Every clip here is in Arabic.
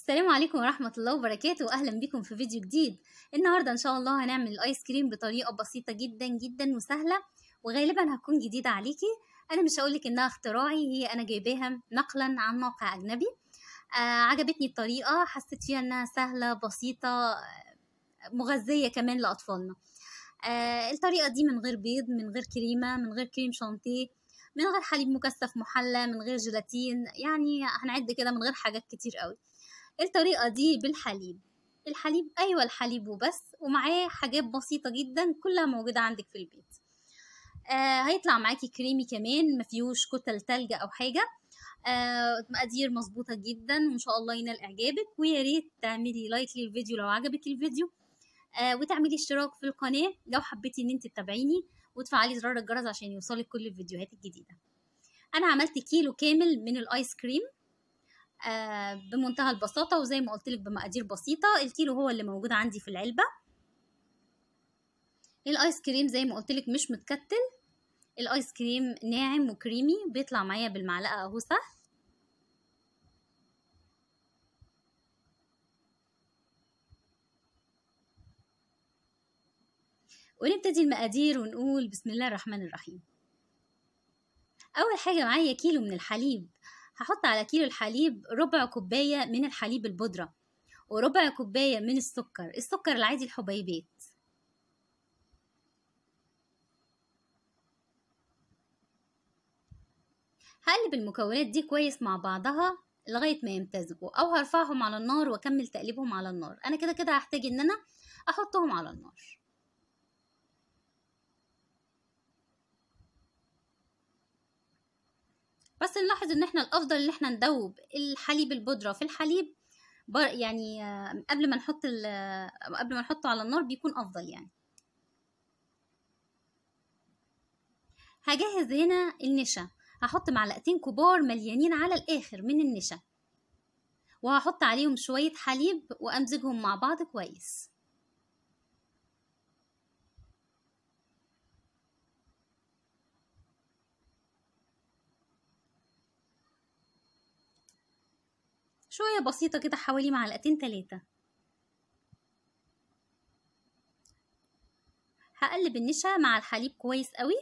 السلام عليكم ورحمة الله وبركاته وأهلا بكم في فيديو جديد النهاردة إن شاء الله هنعمل الآيس كريم بطريقة بسيطة جدا جدا وسهلة وغالبا هتكون جديدة عليكي أنا مش هقولك إنها اختراعي هي أنا جايباها نقلا عن موقع أجنبي آه عجبتني الطريقة حسيت فيها إنها سهلة بسيطة مغذية كمان لأطفالنا آه الطريقة دي من غير بيض من غير كريمة من غير كريم شانتيه من غير حليب مكثف محلى من غير جيلاتين يعني هنعد كده من غير حاجات كتير قوي الطريقة دي بالحليب الحليب أيوة الحليب وبس ومعاه حاجات بسيطة جدا كلها موجودة عندك في البيت آه هيطلع معاكي كريمي كمان مفيهوش كتل تلج أو حاجة آه مقادير مظبوطة جدا وإن شاء الله ينال إعجابك ويا ريت تعملي لايك للفيديو لو عجبك الفيديو آه وتعملي اشتراك في القناة لو حبيتي إن أنت تتابعيني وتفعلي زرار الجرس عشان يوصلك كل الفيديوهات الجديدة أنا عملت كيلو كامل من الآيس كريم آه، بمنتهى البساطة وزي ما قلت لك بمقادير بسيطة الكيلو هو اللي موجود عندي في العلبة الايس كريم زي ما قلت لك مش متكتل الايس كريم ناعم وكريمي بيطلع معايا بالمعلقة اهو سهل ونبتدي المقادير ونقول بسم الله الرحمن الرحيم اول حاجه معايا كيلو من الحليب هحط على كيلو الحليب ربع كوباية من الحليب البودرة وربع كوباية من السكر السكر العادي الحبيبات هقلب المكونات دي كويس مع بعضها لغاية ما يمتزجوا أو هرفعهم على النار وأكمل تقليبهم على النار أنا كده كده هحتاج إن أنا أحطهم على النار بس نلاحظ ان احنا الافضل ان احنا ندوب الحليب البودره في الحليب يعني آه، قبل ما نحط آه، قبل ما نحطه على النار بيكون افضل يعني هجهز هنا النشا هحط معلقتين كبار مليانين على الاخر من النشا وهحط عليهم شويه حليب وامزجهم مع بعض كويس شوية بسيطة كده حوالي معلقتين تلاتة هقلب النشا مع الحليب كويس قوي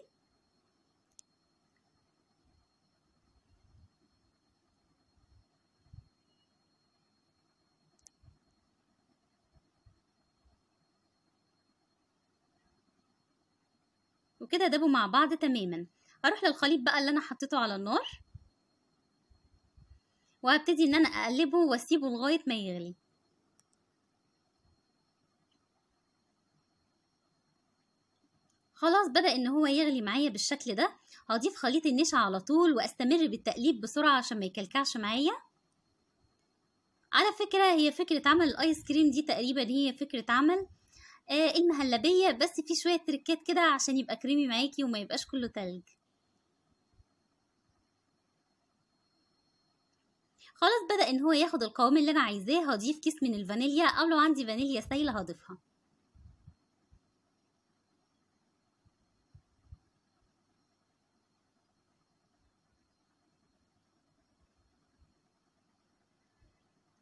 وكده دابوا مع بعض تماما هروح للخليط بقى اللي انا حطيته على النار وهبتدي ان انا اقلبه واسيبه لغايه ما يغلي خلاص بدا ان هو يغلي معايا بالشكل ده هضيف خليط النشا على طول واستمر بالتقليب بسرعه عشان ما يكلكعش معايا على فكره هي فكره عمل الايس كريم دي تقريبا هي فكره عمل آه المهلبيه بس في شويه تركات كده عشان يبقى كريمي معاكي وما يبقاش كله تلج خلاص بدأ ان هو ياخد القوام اللي انا عايزاه هضيف كيس من الفانيليا او لو عندي فانيليا سايله هضيفها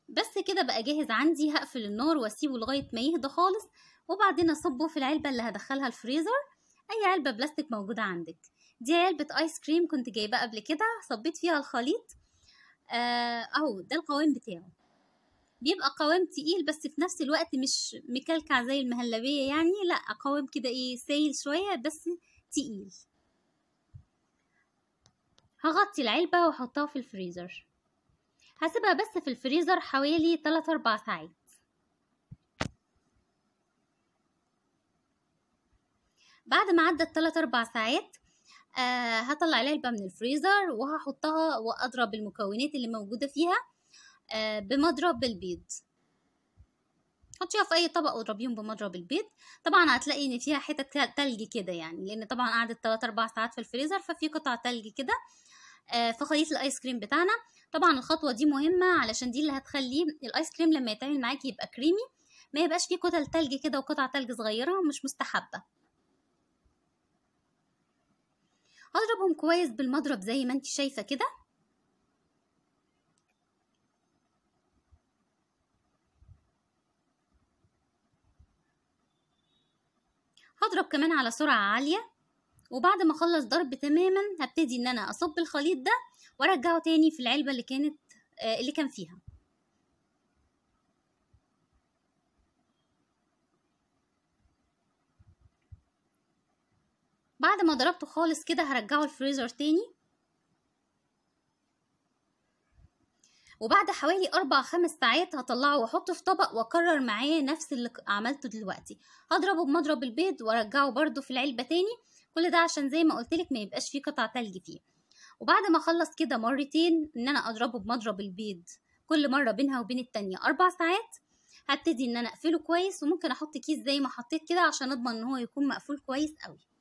بس كده بقى جاهز عندي هقفل النار واسيبه لغايه ما يهدى خالص وبعدين اصبه في العلبه اللي هدخلها الفريزر اي علبه بلاستيك موجوده عندك دي علبه ايس كريم كنت جايبه قبل كده صبيت فيها الخليط آه اهو ده القوام بتاعه بيبقى قوام تقيل بس في نفس الوقت مش مكلكع زي المهلبية يعني لا قوام كده ايه سايل شوية بس تقيل هغطي العلبة واحطها في الفريزر هسيبها بس في الفريزر حوالي 3 4 ساعات بعد ما عدت 3 4 ساعات آه هطلع العلبة من الفريزر وهحطها وأضرب المكونات اللي موجودة فيها آه بمضرب البيض حطيها في اي طبق واضربيهم بمضرب البيض طبعا هتلاقي ان فيها حتت تلج كده يعني لان طبعا قعدت 3 اربع ساعات في الفريزر ففي قطع تلج كده آه في خليط الايس كريم بتاعنا طبعا الخطوه دي مهمه علشان دي اللي هتخلي الايس كريم لما يتعمل معاكي يبقى كريمي ما يبقاش فيه كتل تلج كده وقطع تلج صغيره مش مستحبه هضربهم كويس بالمضرب زي ما انت شايفه كده هضرب كمان على سرعه عاليه وبعد ما اخلص ضرب تماما هبتدي ان انا اصب الخليط ده وارجعه تاني في العلبه اللي كانت آه، اللي كان فيها بعد ما ضربته خالص كده هرجعه الفريزر تاني وبعد حوالي أربع خمس ساعات هطلعه واحطه في طبق واكرر معاه نفس اللي عملته دلوقتي هضربه بمضرب البيض وارجعه برده في العلبه تاني كل ده عشان زي ما قلتلك ما يبقاش فيه قطع تلج فيه وبعد ما اخلص كده مرتين ان انا اضربه بمضرب البيض كل مره بينها وبين التانية اربع ساعات هبتدي ان انا اقفله كويس وممكن احط كيس زي ما حطيت كده عشان اضمن ان هو يكون مقفول كويس قوي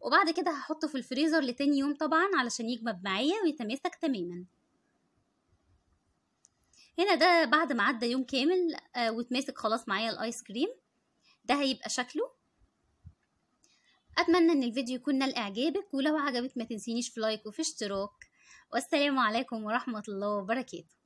وبعد كده هحطه في الفريزر لتاني يوم طبعا علشان يجمد معايا ويتماسك تماما هنا ده بعد ما عدى يوم كامل آه، واتماسك خلاص معايا الايس كريم ده هيبقى شكله اتمنى ان الفيديو يكون نال اعجابك ولو عجبك ما تنسينيش في لايك وفي اشتراك والسلام عليكم ورحمه الله وبركاته